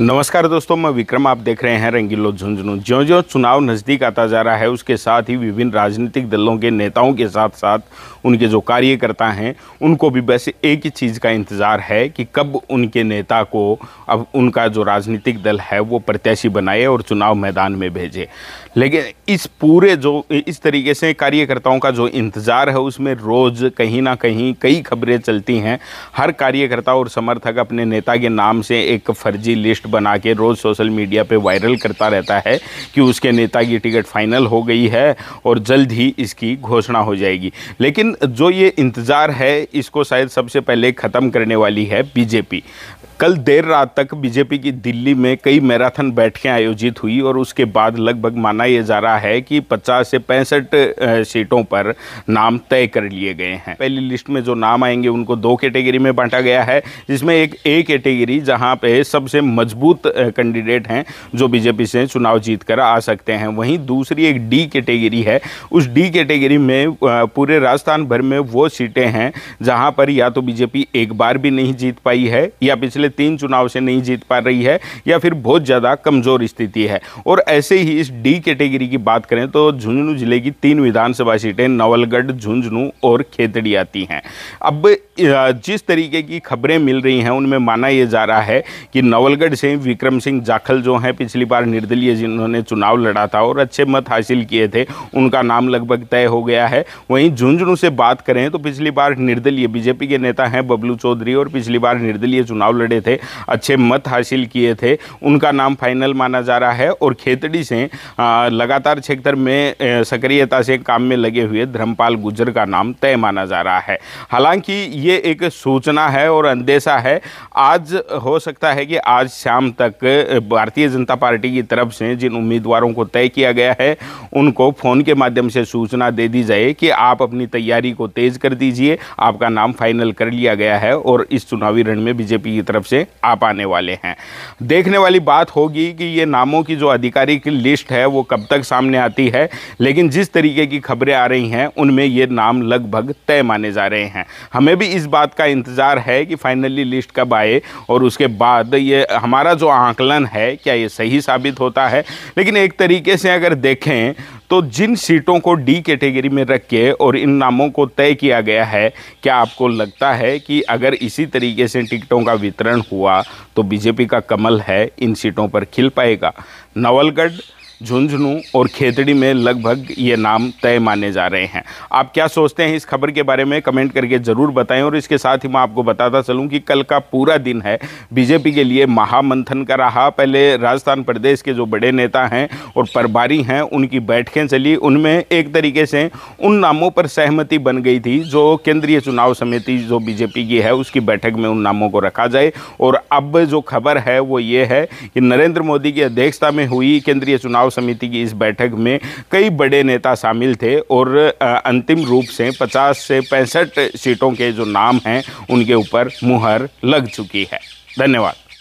नमस्कार दोस्तों मैं विक्रम आप देख रहे हैं रंगीलो झुंझुनू ज्यो ज्यो चुनाव नज़दीक आता जा रहा है उसके साथ ही विभिन्न राजनीतिक दलों के नेताओं के साथ साथ उनके जो कार्यकर्ता हैं उनको भी वैसे एक ही चीज़ का इंतज़ार है कि कब उनके नेता को अब उनका जो राजनीतिक दल है वो प्रत्याशी बनाए और चुनाव मैदान में भेजे लेकिन इस पूरे जो इस तरीके से कार्यकर्ताओं का जो इंतज़ार है उसमें रोज़ कहीं ना कहीं कई खबरें चलती हैं हर कार्यकर्ता और समर्थक अपने नेता के नाम से एक फर्जी लिस्ट बना के रोज़ सोशल मीडिया पे वायरल करता रहता है कि उसके नेता की टिकट फाइनल हो गई है और जल्द ही इसकी घोषणा हो जाएगी लेकिन जो ये इंतज़ार है इसको शायद सबसे पहले ख़त्म करने वाली है बीजेपी कल देर रात तक बीजेपी की दिल्ली में कई मैराथन बैठकें आयोजित हुई और उसके बाद लगभग माना यह जा रहा है कि 50 से पैंसठ सीटों पर नाम तय कर लिए गए हैं पहली लिस्ट में जो नाम आएंगे उनको दो कैटेगरी में बांटा गया है जिसमें एक ए कैटेगरी जहां पे सबसे मजबूत कैंडिडेट हैं जो बीजेपी से चुनाव जीत कर आ सकते हैं वहीं दूसरी एक डी कैटेगरी है उस डी कैटेगरी में पूरे राजस्थान भर में वो सीटें हैं जहाँ पर या तो बीजेपी एक बार भी नहीं जीत पाई है या पिछले पिछले तीन चुनाव से नहीं जीत पा रही है या फिर बहुत ज़्यादा कमज़ोर स्थिति है और ऐसे ही इस डी कैटेगरी की बात करें तो झुंझुनू जिले की तीन विधानसभा सीटें नवलगढ़ झुंझुनू और खेतड़ी आती हैं अब जिस तरीके की खबरें मिल रही हैं उनमें माना यह जा रहा है कि नवलगढ़ से विक्रम सिंह जाखल जो हैं पिछली बार निर्दलीय जिन्होंने चुनाव लड़ा था और अच्छे मत हासिल किए थे उनका नाम लगभग तय हो गया है वहीं झुंझुनू से बात करें तो पिछली बार निर्दलीय बीजेपी के नेता हैं बबलू चौधरी और पिछली बार निर्दलीय चुनाव लड़े थे अच्छे मत हासिल किए थे उनका नाम फाइनल माना जा रहा है और खेतड़ी से लगातार क्षेत्र में सक्रियता से काम में लगे हुए धर्मपाल गुजर का नाम तय माना जा रहा है हालांकि ये एक सूचना है और अंदेशा है आज हो सकता है कि आज शाम तक भारतीय जनता पार्टी की तरफ से जिन उम्मीदवारों को तय किया गया है उनको फ़ोन के माध्यम से सूचना दे दी जाए कि आप अपनी तैयारी को तेज़ कर दीजिए आपका नाम फाइनल कर लिया गया है और इस चुनावी रण में बीजेपी की तरफ से आ पाने वाले हैं देखने वाली बात होगी कि ये नामों की जो आधिकारिक लिस्ट है वो कब तक सामने आती है लेकिन जिस तरीके की खबरें आ रही हैं उनमें ये नाम लगभग तय माने जा रहे हैं हमें भी इस बात का इंतज़ार है कि फाइनली लिस्ट कब आए और उसके बाद ये हमारा जो आंकलन है क्या ये सही साबित होता है लेकिन एक तरीके से अगर देखें तो जिन सीटों को डी कैटेगरी में रख के और इन नामों को तय किया गया है क्या आपको लगता है कि अगर इसी तरीके से टिकटों का वितरण हुआ तो बीजेपी का कमल है इन सीटों पर खिल पाएगा नवलगढ़ झुंझुनू और खेतड़ी में लगभग ये नाम तय माने जा रहे हैं आप क्या सोचते हैं इस खबर के बारे में कमेंट करके ज़रूर बताएं और इसके साथ ही मैं आपको बताता चलूं कि कल का पूरा दिन है बीजेपी के लिए महामंथन का रहा पहले राजस्थान प्रदेश के जो बड़े नेता हैं और प्रभारी हैं उनकी बैठकें चली उनमें एक तरीके से उन नामों पर सहमति बन गई थी जो केंद्रीय चुनाव समिति जो बीजेपी की है उसकी बैठक में उन नामों को रखा जाए और अब जो खबर है वो ये है कि नरेंद्र मोदी की अध्यक्षता में हुई केंद्रीय चुनाव चुनाव समिति की इस बैठक में कई बड़े नेता शामिल थे और अंतिम रूप से 50 से पैंसठ सीटों के जो नाम हैं उनके ऊपर मुहर लग चुकी है धन्यवाद